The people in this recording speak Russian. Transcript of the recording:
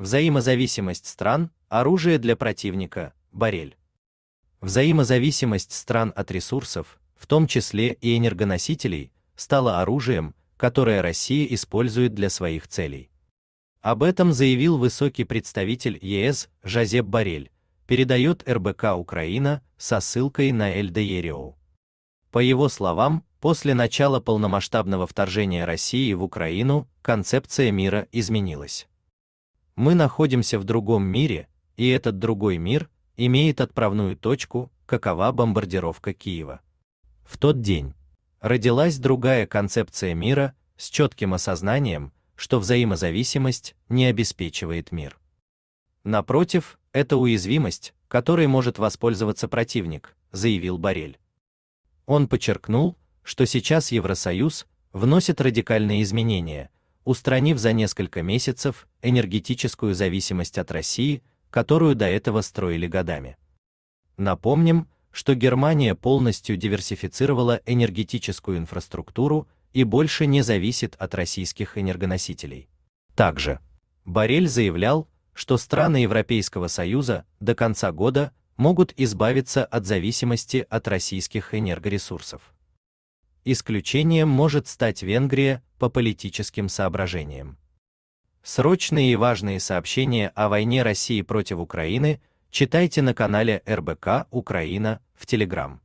Взаимозависимость стран – оружие для противника, Барель. Взаимозависимость стран от ресурсов, в том числе и энергоносителей, стала оружием, которое Россия использует для своих целей. Об этом заявил высокий представитель ЕС Жозеп Барель, передает РБК Украина со ссылкой на Эльдеерио. По его словам, после начала полномасштабного вторжения России в Украину концепция мира изменилась. Мы находимся в другом мире, и этот другой мир имеет отправную точку, какова бомбардировка Киева. В тот день родилась другая концепция мира с четким осознанием, что взаимозависимость не обеспечивает мир. Напротив, это уязвимость, которой может воспользоваться противник, заявил Барель. Он подчеркнул, что сейчас Евросоюз вносит радикальные изменения, устранив за несколько месяцев энергетическую зависимость от России, которую до этого строили годами. Напомним, что Германия полностью диверсифицировала энергетическую инфраструктуру и больше не зависит от российских энергоносителей. Также Барель заявлял, что страны Европейского Союза до конца года могут избавиться от зависимости от российских энергоресурсов. Исключением может стать Венгрия по политическим соображениям. Срочные и важные сообщения о войне России против Украины читайте на канале РБК Украина в Телеграм.